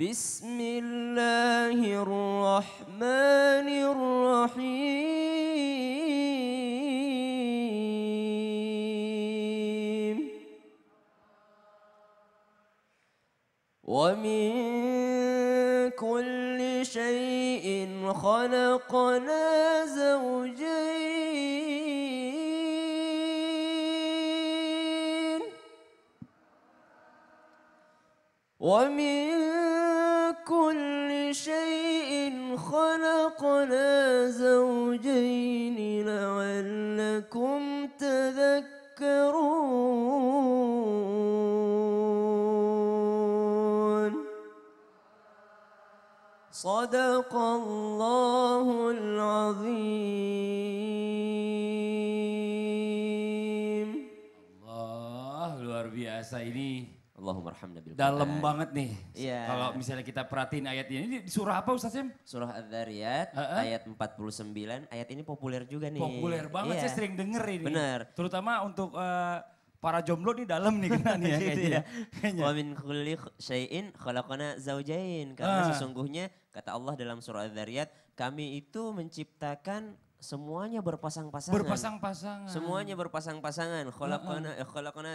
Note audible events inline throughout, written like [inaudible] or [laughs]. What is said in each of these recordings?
بسم الله الرحمن الرحيم ومن كل شيء خلقنا زوجين ومن خلقنا زوجين لعلكم تذكرون صدق الله العظيم الله luar biasa ini Allahumma bil Dalam banget nih. Iya. Kalau misalnya kita perhatiin ayat ini di surah apa Ustaz Sim? Surah Adzariyat dzariyat uh-uh. ayat 49. Ayat ini populer juga nih. Populer banget iya. sih sering denger ini. Benar. Terutama untuk uh, para jomblo nih dalam nih kena nih ya, [laughs] iya. kayaknya. Wa min kulli syai'in khalaqana zaujain. Karena uh. sesungguhnya kata Allah dalam surah Adzariyat kami itu menciptakan Semuanya berpasang-pasangan. Berpasang-pasangan. Semuanya berpasang-pasangan. Khalaqana eh, khalaqana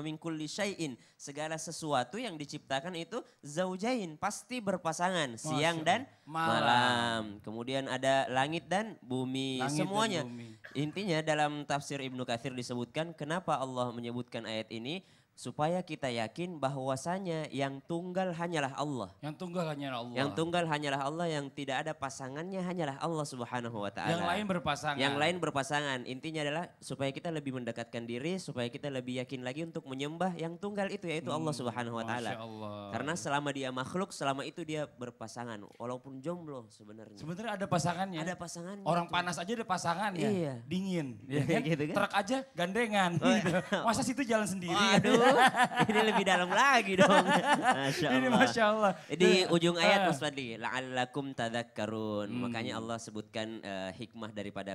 min kulli syai'in. Segala sesuatu yang diciptakan itu zaujain, pasti berpasangan siang dan malam. Kemudian ada langit dan bumi, semuanya. Intinya dalam tafsir Ibnu Katsir disebutkan kenapa Allah menyebutkan ayat ini supaya kita yakin bahwasanya yang tunggal hanyalah Allah. Yang tunggal hanyalah Allah. Yang tunggal hanyalah Allah yang tidak ada pasangannya hanyalah Allah Subhanahu wa taala. Yang lain berpasangan. Yang lain berpasangan. Intinya adalah supaya kita lebih mendekatkan diri, supaya kita lebih yakin lagi untuk menyembah yang tunggal itu yaitu hmm, Allah Subhanahu wa taala. Karena selama dia makhluk, selama itu dia berpasangan walaupun jomblo sebenarnya. Sebenarnya ada pasangannya. Ada pasangannya. Orang itu. panas aja ada pasangan ya. Iya. Dingin. Ya [laughs] kan? gitu kan? Truk aja gandengan. Oh, gitu. [laughs] Masa situ jalan sendiri. Aduh. [laughs] ini lebih dalam lagi dong. [laughs] Masya Allah. Ini Masya Allah. Di nah, ujung ah. ayat Mas Fadli, la'allakum tadakkarun. Hmm. Makanya Allah sebutkan uh, hikmah daripada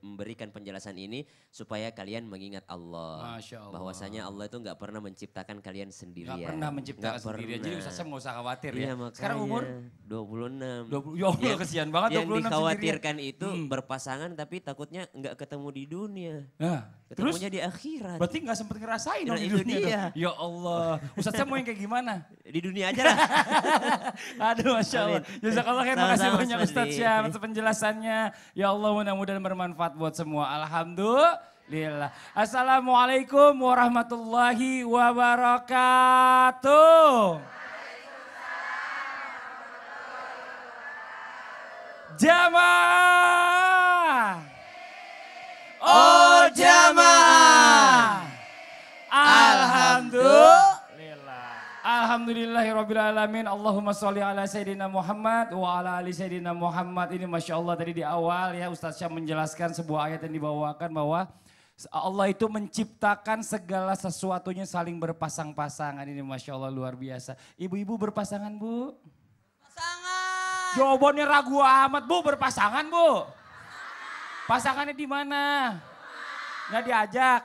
memberikan penjelasan ini supaya kalian mengingat Allah. Masya Allah. Bahwasanya Allah itu nggak pernah menciptakan kalian sendirian. Nggak pernah menciptakan gak sendirian. Pernah. Jadi Ustaznya nggak usah khawatir ya. ya. Makanya, Sekarang umur? 26. 20, ya Allah kesian banget yang 26 Yang dikhawatirkan sendirian. itu hmm. berpasangan tapi takutnya nggak ketemu di dunia. Nah, Ketemunya terus, di akhirat. Berarti nggak sempat ngerasain nah, dong di dunia. Gitu. Iya. Tuh. Ya Allah. Ustadz saya mau yang kayak gimana? Di dunia aja lah. [laughs] Aduh Masya Allah. Jazakallah khair. Makasih banyak Ustadz Syam Untuk penjelasannya. Ya Allah mudah-mudahan bermanfaat buat semua. Alhamdulillah. Assalamualaikum warahmatullahi wabarakatuh. Jamaah. Oh. Alhamdulillah. alamin. Allahumma sholli ala Sayyidina Muhammad wa ala ali Sayyidina Muhammad. Ini Masya Allah tadi di awal ya Ustaz Syam menjelaskan sebuah ayat yang dibawakan bahwa Allah itu menciptakan segala sesuatunya saling berpasang-pasangan. Ini Masya Allah luar biasa. Ibu-ibu berpasangan Bu? Pasangan. Jawabannya ragu amat Bu, berpasangan Bu. Pasangannya di mana? Nggak diajak.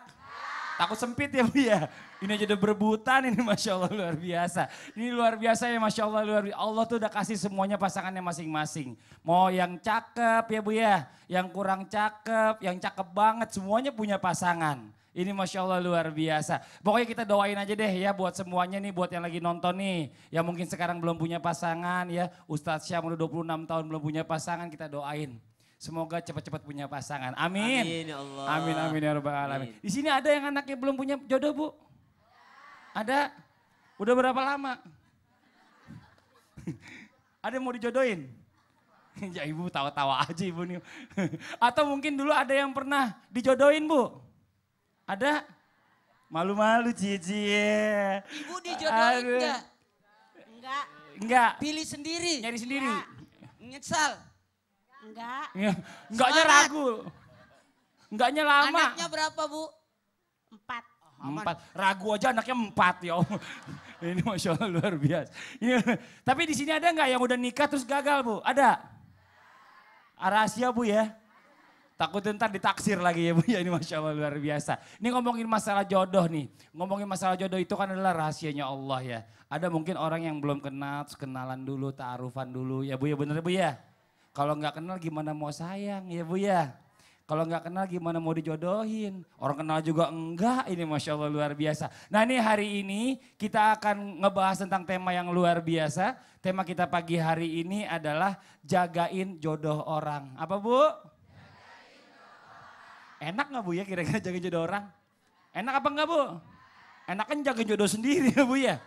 Takut sempit ya Bu ya? Ini aja udah berebutan ini [laughs] Masya Allah luar biasa. Ini luar biasa ya Masya Allah luar biasa. Allah tuh udah kasih semuanya pasangannya masing-masing. Mau yang cakep ya Bu ya, yang kurang cakep, yang cakep banget semuanya punya pasangan. Ini Masya Allah luar biasa. Pokoknya kita doain aja deh ya buat semuanya nih, buat yang lagi nonton nih. Yang mungkin sekarang belum punya pasangan ya. Ustadz Syam udah 26 tahun belum punya pasangan, kita doain. Semoga cepat-cepat punya pasangan. Amin. Amin ya Allah. Amin amin ya rabbal alamin. Di sini ada yang anaknya belum punya jodoh, Bu? Ada? Udah berapa lama? ada yang mau dijodohin? [laughs] ya ibu tawa-tawa aja ibu nih. [laughs] Atau mungkin dulu ada yang pernah dijodohin bu? Ada? Malu-malu cici. Ibu dijodohin Aduh. enggak? Enggak. Enggak. Pilih sendiri. Nyari sendiri. Enggak. Nyesal. Enggak. Enggaknya ragu. Enggaknya lama. Anaknya berapa bu? Empat. Empat. Ragu aja anaknya empat ya Allah. [laughs] Ini Masya Allah luar biasa. Ini, iya. tapi di sini ada nggak yang udah nikah terus gagal Bu? Ada? Ah, rahasia Bu ya? Takut ntar ditaksir lagi ya Bu [laughs] ya ini Masya Allah luar biasa. Ini ngomongin masalah jodoh nih. Ngomongin masalah jodoh itu kan adalah rahasianya Allah ya. Ada mungkin orang yang belum kenal, terus kenalan dulu, taarufan dulu. Ya Bu ya bener Bu ya? Kalau nggak kenal gimana mau sayang ya Bu ya? Kalau nggak kenal gimana mau dijodohin? Orang kenal juga enggak, ini Masya Allah luar biasa. Nah ini hari ini kita akan ngebahas tentang tema yang luar biasa. Tema kita pagi hari ini adalah jagain jodoh orang. Apa Bu? Enak nggak Bu ya kira-kira jagain jodoh orang? Enak apa enggak Bu? Enak kan jagain jodoh sendiri ya [laughs] Bu ya?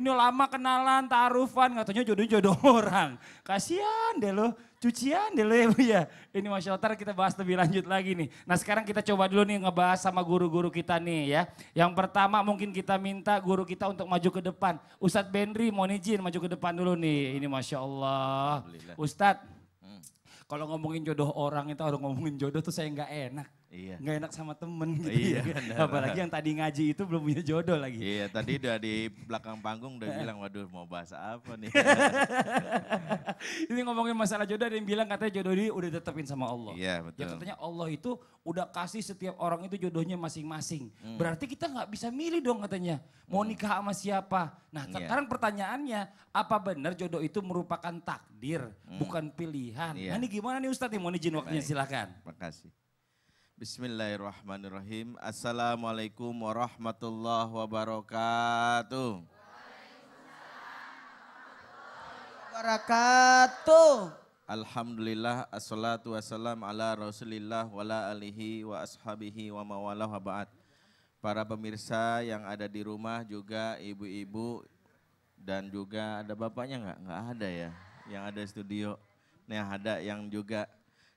Ini lama kenalan, taarufan, nggak jodoh-jodoh [laughs] orang. Kasian deh lo, cucian deh lo ya ya. Ini Masya Allah, kita bahas lebih lanjut lagi nih. Nah sekarang kita coba dulu nih ngebahas sama guru-guru kita nih ya. Yang pertama mungkin kita minta guru kita untuk maju ke depan. Ustadz Benri mohon izin maju ke depan dulu nih. Ini Masya Allah. Ustadz, hmm. kalau ngomongin jodoh orang itu orang ngomongin jodoh tuh saya nggak enak. Iya. gak enak sama temen gitu. Iya, ya kan. benar. Apalagi yang tadi ngaji itu belum punya jodoh lagi. Iya, tadi udah di belakang panggung udah bilang, waduh mau bahas apa nih. [laughs] Ini ngomongin masalah jodoh ada yang bilang katanya jodoh ini udah ditetapin sama Allah. Iya, ya, betul. Ya katanya Allah itu udah kasih setiap orang itu jodohnya masing-masing. Hmm. Berarti kita gak bisa milih dong katanya. Mau hmm. nikah sama siapa? Nah iya. sekarang pertanyaannya, apa benar jodoh itu merupakan takdir, hmm. bukan pilihan? Iya. Nah ini gimana nih Ustadz, mau izin waktunya silahkan. Terima kasih. Bismillahirrahmanirrahim. Assalamualaikum warahmatullahi wabarakatuh. Wabarakatuh. Alhamdulillah assalatu wassalam ala rasulillah wala alihi wa ashabihi wa mawalah ba'd. Para pemirsa yang ada di rumah juga ibu-ibu dan juga ada bapaknya nggak? Nggak ada ya yang ada studio. Nih ada yang juga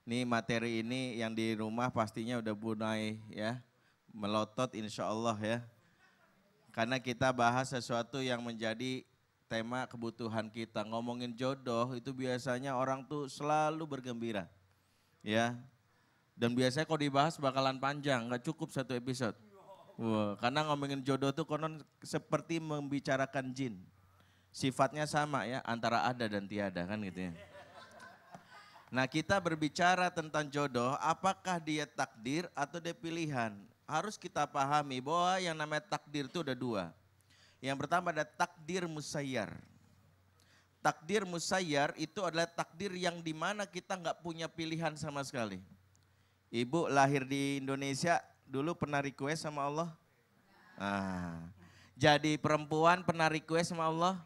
ini materi ini yang di rumah pastinya udah bunai ya. Melotot insya Allah ya. Karena kita bahas sesuatu yang menjadi tema kebutuhan kita. Ngomongin jodoh itu biasanya orang tuh selalu bergembira. Ya. Dan biasanya kalau dibahas bakalan panjang, nggak cukup satu episode. Wow, karena ngomongin jodoh tuh konon seperti membicarakan jin sifatnya sama ya antara ada dan tiada kan gitu ya. Nah kita berbicara tentang jodoh, apakah dia takdir atau dia pilihan? Harus kita pahami bahwa yang namanya takdir itu ada dua. Yang pertama ada takdir musayyar. Takdir musayyar itu adalah takdir yang dimana kita nggak punya pilihan sama sekali. Ibu lahir di Indonesia dulu pernah request sama Allah? Nah, jadi perempuan pernah request sama Allah?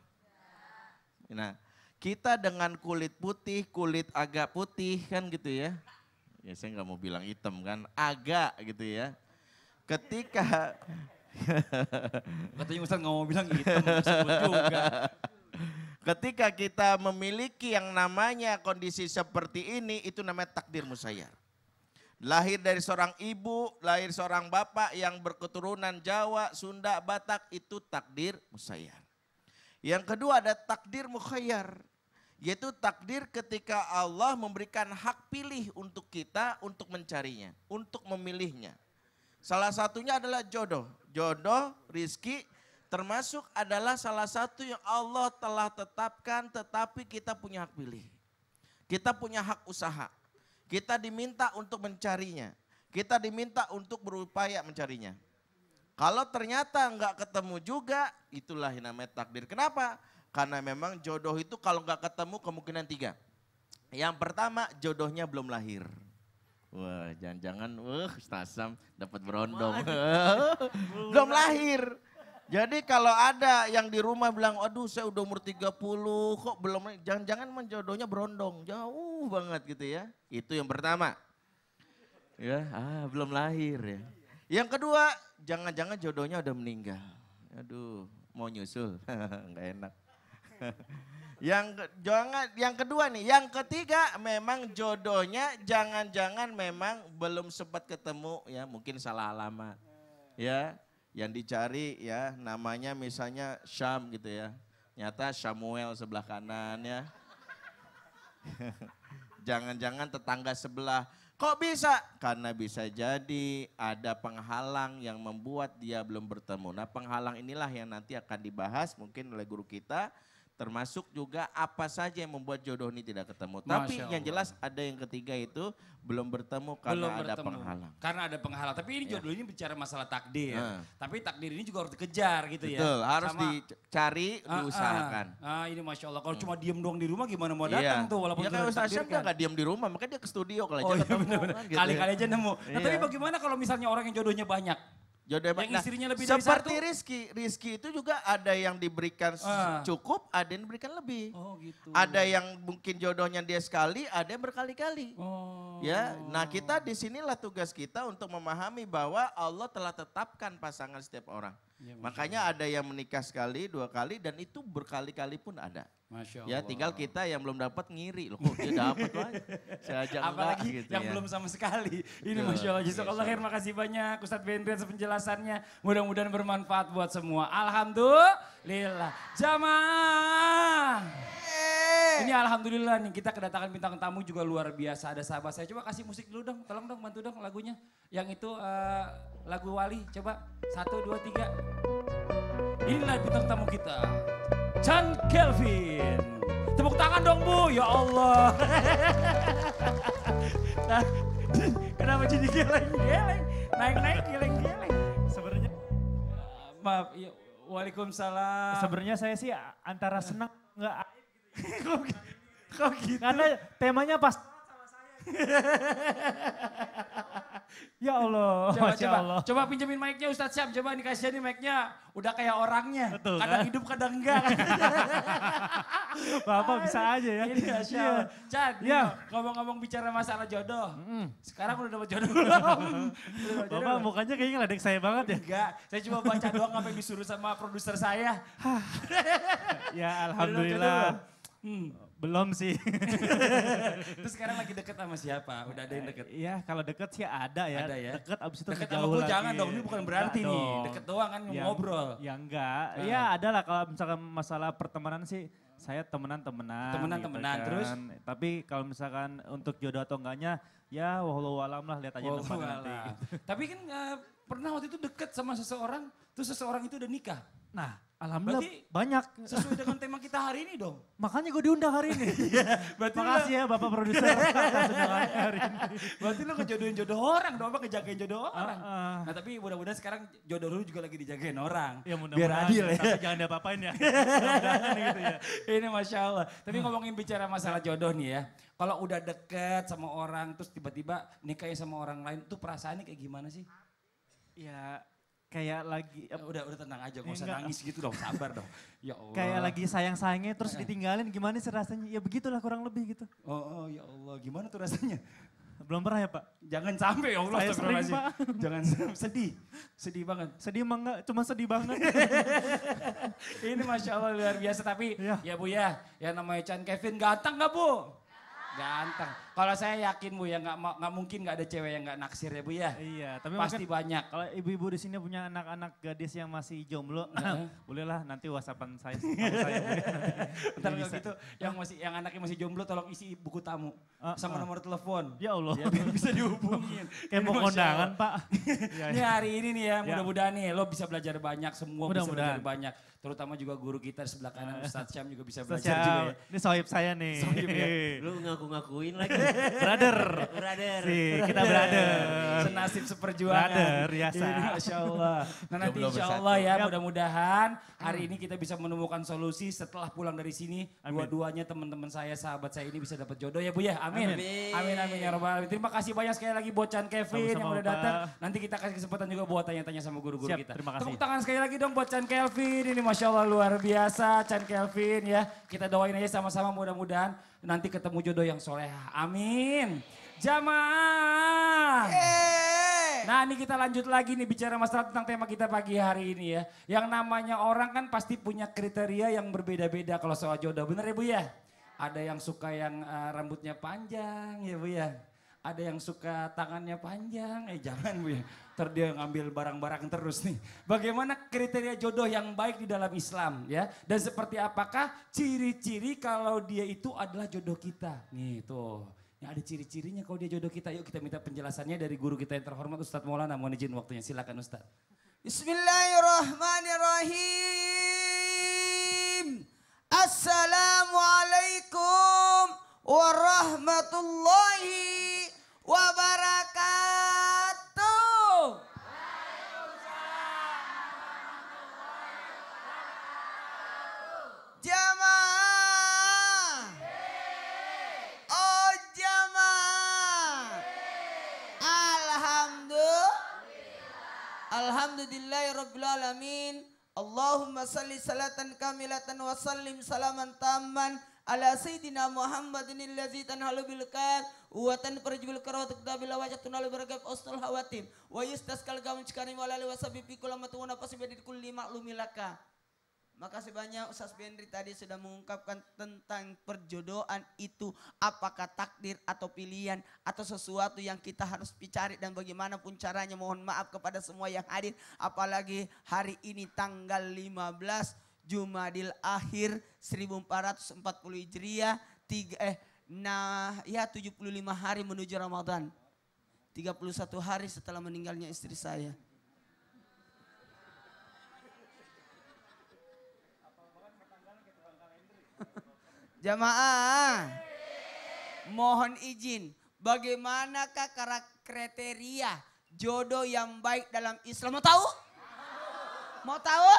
Nah, kita dengan kulit putih, kulit agak putih kan gitu ya. Ya saya nggak mau bilang hitam kan, agak gitu ya. Ketika [laughs] Katanya Ustaz nggak mau bilang hitam, juga. Ketika kita memiliki yang namanya kondisi seperti ini, itu namanya takdir musayyar. Lahir dari seorang ibu, lahir seorang bapak yang berketurunan Jawa, Sunda, Batak, itu takdir musayyar. Yang kedua ada takdir mukhayyar. Yaitu takdir ketika Allah memberikan hak pilih untuk kita untuk mencarinya, untuk memilihnya. Salah satunya adalah jodoh. Jodoh, rizki, termasuk adalah salah satu yang Allah telah tetapkan tetapi kita punya hak pilih. Kita punya hak usaha. Kita diminta untuk mencarinya. Kita diminta untuk berupaya mencarinya. Kalau ternyata nggak ketemu juga, itulah yang namanya takdir. Kenapa? Karena memang jodoh itu kalau nggak ketemu kemungkinan tiga. Yang pertama jodohnya belum lahir. Wah, jangan-jangan, wah, Stasam dapat berondong. [laughs] belum lahir. Jadi kalau ada yang di rumah bilang, aduh saya udah umur 30 kok belum, jangan-jangan menjodohnya berondong, jauh banget gitu ya. Itu yang pertama. Ya, ah belum lahir ya. Yang kedua, jangan-jangan jodohnya udah meninggal. Aduh, mau nyusul, [laughs] nggak enak. [laughs] yang jangan yang kedua nih, yang ketiga memang jodohnya jangan-jangan memang belum sempat ketemu ya, mungkin salah alamat. Ya, yang dicari ya namanya misalnya Syam gitu ya. Nyata Samuel sebelah kanan ya. [laughs] Jangan-jangan tetangga sebelah Kok bisa? Karena bisa jadi ada penghalang yang membuat dia belum bertemu. Nah penghalang inilah yang nanti akan dibahas mungkin oleh guru kita termasuk juga apa saja yang membuat jodoh ini tidak ketemu. Masya Tapi Allah. yang jelas ada yang ketiga itu belum bertemu karena belum ada penghalang. Karena ada penghalang. Tapi ini iya. jodoh ya. ini bicara masalah takdir. Uh. Tapi takdir ini juga harus dikejar gitu Betul, ya. Betul, harus Sama, dicari, uh, diusahakan. Uh, uh, ini Masya Allah, kalau hmm. cuma diem doang di rumah gimana mau datang yeah. tuh walaupun ya, sudah kan Ustaz Syam kan. gak diem di rumah, makanya dia ke studio kalau oh, iya, ketemu. Gitu ya. Kali-kali kan, aja nemu. Nah, iya. Tapi bagaimana kalau misalnya orang yang jodohnya banyak? Jodoh yang nah, istrinya lebih dari seperti satu. Rizky, Rizky itu juga ada yang diberikan ah. cukup, ada yang diberikan lebih. Oh gitu. Ada yang mungkin jodohnya dia sekali, ada yang berkali-kali. Oh. Ya, nah kita disinilah tugas kita untuk memahami bahwa Allah telah tetapkan pasangan setiap orang. Ya, Makanya ada yang menikah sekali, dua kali dan itu berkali-kali pun ada. Masya ya, Allah. Ya tinggal kita yang belum dapat ngiri loh kok dia dapat lah. Saya ajak Apalagi gitu yang ya. belum sama sekali. Ini Tuh, Masya Allah. Allah. terima kasih banyak Ustadz Bendrian penjelasannya. Mudah-mudahan bermanfaat buat semua. Alhamdulillah. Jamaah. Ini alhamdulillah nih kita kedatangan bintang tamu juga luar biasa. Ada sahabat saya. Coba kasih musik dulu dong. Tolong dong bantu dong lagunya. Yang itu uh, lagu Wali. Coba satu dua tiga. Inilah bintang tamu kita. Chan Kelvin. Tepuk tangan dong Bu. Ya Allah. [laughs] Nah, kenapa jadi geleng-geleng? Naik-naik geleng-geleng. Sebenarnya uh, maaf, ya, Waalaikumsalam. Sebenarnya saya sih antara senang enggak [laughs] kok, kok gitu? Karena temanya pas [laughs] ya Allah, coba, coba, Allah. coba pinjemin mic-nya Ustadz Syam, coba dikasih nih mic-nya. Udah kayak orangnya, Betul, kadang kan? hidup kadang enggak. [laughs] Bapak bisa aja ya. Ini Masya iya. Allah. Chan, ya. ngomong-ngomong bicara masalah jodoh, mm. sekarang udah dapat jodoh belum? Bapak mukanya kayaknya ngeledek saya banget ya. Enggak, saya cuma baca doang apa yang disuruh sama produser saya. ya Alhamdulillah. Hmm, belum sih. [laughs] Terus sekarang lagi deket sama siapa? Udah ada yang deket? Eh, iya, kalau deket sih ada ya. Ada ya. Deket abis itu deket jauh lagi. jangan dong, ini bukan berarti nih. Dong. Deket doang kan ya, ngobrol. Ya enggak. Ah. Iya uh. ada lah kalau misalkan masalah pertemanan sih saya temenan-temenan. Temenan-temenan gitu kan. terus? Tapi kalau misalkan untuk jodoh atau enggaknya ya walau alam lah lihat aja tempat nanti. Gitu. Tapi kan uh, pernah waktu itu deket sama seseorang, terus seseorang itu udah nikah. Nah, Alhamdulillah Berarti banyak. Sesuai dengan tema kita hari ini dong. [laughs] Makanya gue diundang hari ini. [laughs] yeah, iya, Makasih ya Bapak Produser. [laughs] hari ini. Berarti lu ngejodohin jodoh orang dong, apa ngejagain jodoh ah, orang. Uh, uh. Nah tapi mudah-mudahan sekarang jodoh lu juga lagi dijagain orang. Ya mudah Biar adil ya. Tapi jangan diapa-apain ya. gitu ya. Ini Masya Allah. Tapi hmm. ngomongin bicara masalah jodoh nih ya. Kalau udah deket sama orang, terus tiba-tiba nikahnya sama orang lain, tuh perasaannya kayak gimana sih? Ya kayak lagi ya, udah udah tenang aja nggak usah enggak. nangis gitu dong sabar dong ya Allah [laughs] kayak lagi sayang sayangnya terus eh. ditinggalin gimana sih rasanya ya begitulah kurang lebih gitu oh, oh ya Allah gimana tuh rasanya belum pernah ya Pak jangan sampai ya Allah sering Pak [laughs] jangan sedih sedih banget sedih emang enggak cuma sedih banget [laughs] ini masya Allah luar biasa tapi ya, ya Bu ya yang namanya Chan Kevin ganteng nggak Bu ganteng kalau saya yakin Bu ya nggak nggak mungkin nggak ada cewek yang nggak naksir ya Bu ya. Iya, tapi pasti banyak. Kalau ibu-ibu di sini punya anak-anak gadis yang masih jomblo, nah, bolehlah nanti whatsappan saya. saya ya. [laughs] Ntar kalau gitu yang masih yang anaknya masih jomblo tolong isi buku tamu uh, sama uh. nomor telepon. Ya Allah. Ya, bisa dihubungin. [laughs] Kayak mau kondangan Pak. [laughs] ini iya, iya. hari ini nih ya, ya, mudah-mudahan nih lo bisa belajar banyak, semua Mudah bisa belajar banyak. Terutama juga guru kita di sebelah kanan Ustadz Syam juga bisa belajar juga ya. Ini sohib saya nih. Sohib ya. Lu ngaku-ngakuin lagi brother. brother. Si, kita brother. Senasib seperjuangan. Brother, Ya, Masya Allah. Nah nanti insya Allah ya mudah-mudahan hari hmm. ini kita bisa menemukan solusi setelah pulang dari sini. Dua-duanya teman-teman saya, sahabat saya ini bisa dapat jodoh ya Bu ya. Amin. Amin, amin, amin ya Rabbal Terima kasih banyak sekali lagi Chan Kevin Sama-sama, yang udah datang. Nanti kita kasih kesempatan juga buat tanya-tanya sama guru-guru kita. Terima kasih. Tepuk tangan sekali lagi dong buat Chan Kelvin. Ini Masya Allah luar biasa Chan Kelvin ya. Kita doain aja sama-sama mudah-mudahan nanti ketemu jodoh yang soleh, Amin. Jamaah. Nah ini kita lanjut lagi nih bicara masalah tentang tema kita pagi hari ini ya. Yang namanya orang kan pasti punya kriteria yang berbeda-beda kalau soal jodoh. Bener ya Bu ya? Ada yang suka yang uh, rambutnya panjang ya Bu ya? ada yang suka tangannya panjang, eh jangan Bu ya. Ntar dia ngambil barang-barang terus nih. Bagaimana kriteria jodoh yang baik di dalam Islam ya? Dan seperti apakah ciri-ciri kalau dia itu adalah jodoh kita? Nih tuh. Ya ada ciri-cirinya kalau dia jodoh kita. Yuk kita minta penjelasannya dari guru kita yang terhormat Ustadz Maulana. Mohon izin waktunya. Silakan Ustadz. Bismillahirrahmanirrahim. Assalamualaikum warahmatullahi wabarakatuh wabarakatuh. Jamaah. Oh jamaah. Alhamdulillah. Alhamdulillahirrabbilalamin. Ya Allahumma salli salatan kamilatan wa sallim salaman tamman ala sayyidina Muhammadin allazi tanhalu bil kal wa tanfarjul karawat bila wajah tunal barakab ustul hawatim wa yustaskal gamun cikari wa lali wasabi fi kulamat wa nafas bi kulli Makasih banyak Ustaz Bendri tadi sudah mengungkapkan tentang perjodohan itu apakah takdir atau pilihan atau sesuatu yang kita harus dicari dan bagaimanapun caranya mohon maaf kepada semua yang hadir apalagi hari ini tanggal 15 Jumadil Akhir 1440 Hijriah tiga eh nah ya 75 hari menuju Ramadan. 31 hari setelah meninggalnya istri saya. [laughs] Jamaah, mohon izin, bagaimanakah kriteria jodoh yang baik dalam Islam? Mau tahu? Mau tahu?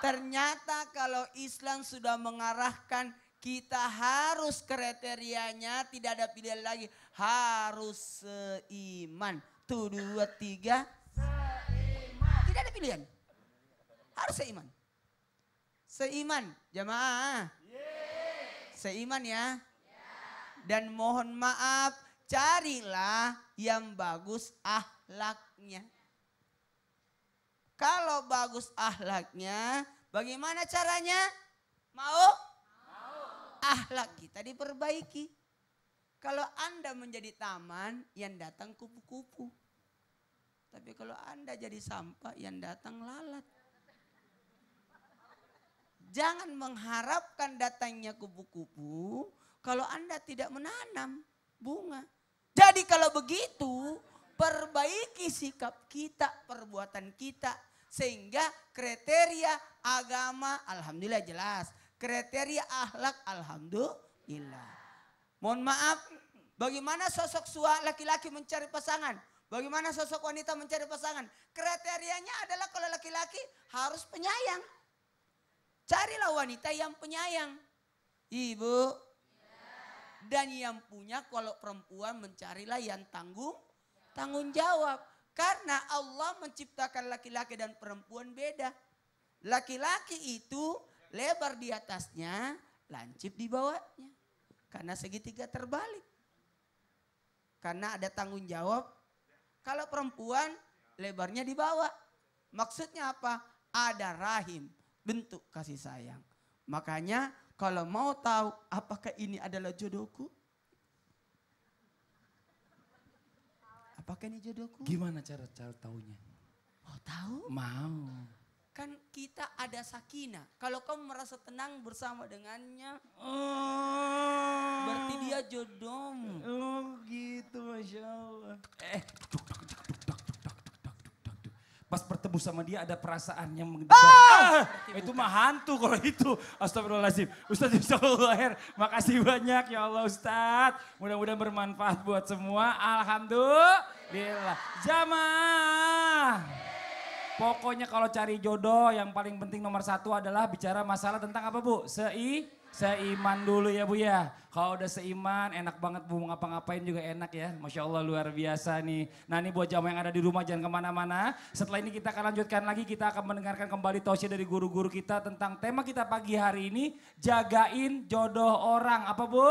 Ternyata kalau Islam sudah mengarahkan kita harus kriterianya tidak ada pilihan lagi. Harus seiman. Tuh dua tiga. Seiman. Tidak ada pilihan. Harus seiman. Seiman jemaah Seiman ya. Dan mohon maaf carilah yang bagus ahlaknya. Kalau bagus ahlaknya, bagaimana caranya? Mau? Mau. Ahlak kita diperbaiki. Kalau Anda menjadi taman, yang datang kupu-kupu. Tapi kalau Anda jadi sampah, yang datang lalat. Jangan mengharapkan datangnya kupu-kupu kalau Anda tidak menanam bunga. Jadi kalau begitu, perbaiki sikap kita, perbuatan kita, sehingga kriteria agama alhamdulillah jelas. Kriteria akhlak alhamdulillah. Mohon maaf, bagaimana sosok suami laki-laki mencari pasangan? Bagaimana sosok wanita mencari pasangan? Kriterianya adalah kalau laki-laki harus penyayang. Carilah wanita yang penyayang. Ibu. Dan yang punya kalau perempuan mencarilah yang tanggung tanggung jawab. Karena Allah menciptakan laki-laki dan perempuan beda. Laki-laki itu lebar di atasnya, lancip di bawahnya. Karena segitiga terbalik. Karena ada tanggung jawab. Kalau perempuan lebarnya di bawah. Maksudnya apa? Ada rahim, bentuk kasih sayang. Makanya kalau mau tahu apakah ini adalah jodohku, pakai nih jodohku? Gimana cara cara taunya? Mau oh, tahu? Mau. Kan kita ada sakinah Kalau kamu merasa tenang bersama dengannya, oh. berarti dia jodohmu. Oh gitu, Masya Allah. Eh, pas bertemu sama dia ada perasaan yang Ah! ah! Itu mah hantu kalau itu. Astagfirullahaladzim. Ustadz Yusof makasih banyak ya Allah Ustaz. Mudah-mudahan bermanfaat buat semua. Alhamdulillah. Jamaah. Pokoknya kalau cari jodoh yang paling penting nomor satu adalah bicara masalah tentang apa Bu? Sei Seiman dulu ya Bu ya. Kalau udah seiman enak banget Bu ngapa-ngapain juga enak ya. Masya Allah luar biasa nih. Nah ini buat jamaah yang ada di rumah jangan kemana-mana. Setelah ini kita akan lanjutkan lagi. Kita akan mendengarkan kembali tausiah dari guru-guru kita tentang tema kita pagi hari ini. Jagain jodoh orang. Apa Bu?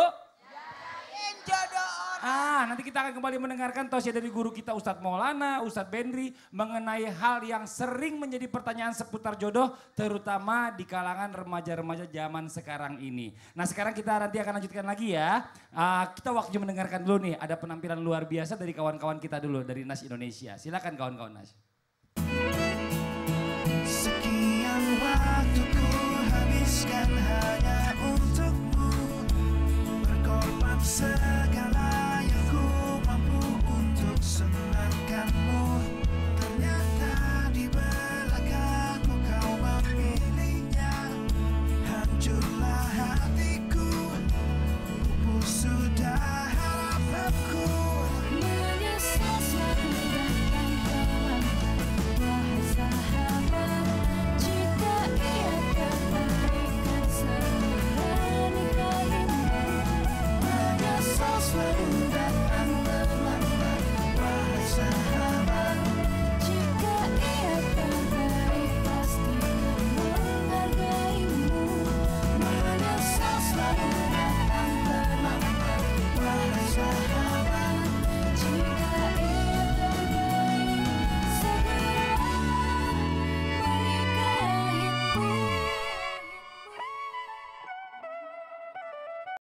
Jagain jodoh Ah, nanti kita akan kembali mendengarkan tausiah dari guru kita Ustadz Maulana, Ustadz Bendri mengenai hal yang sering menjadi pertanyaan seputar jodoh terutama di kalangan remaja-remaja zaman sekarang ini. Nah sekarang kita nanti akan lanjutkan lagi ya. Uh, kita waktunya mendengarkan dulu nih ada penampilan luar biasa dari kawan-kawan kita dulu dari Nas Indonesia. Silakan kawan-kawan Nas.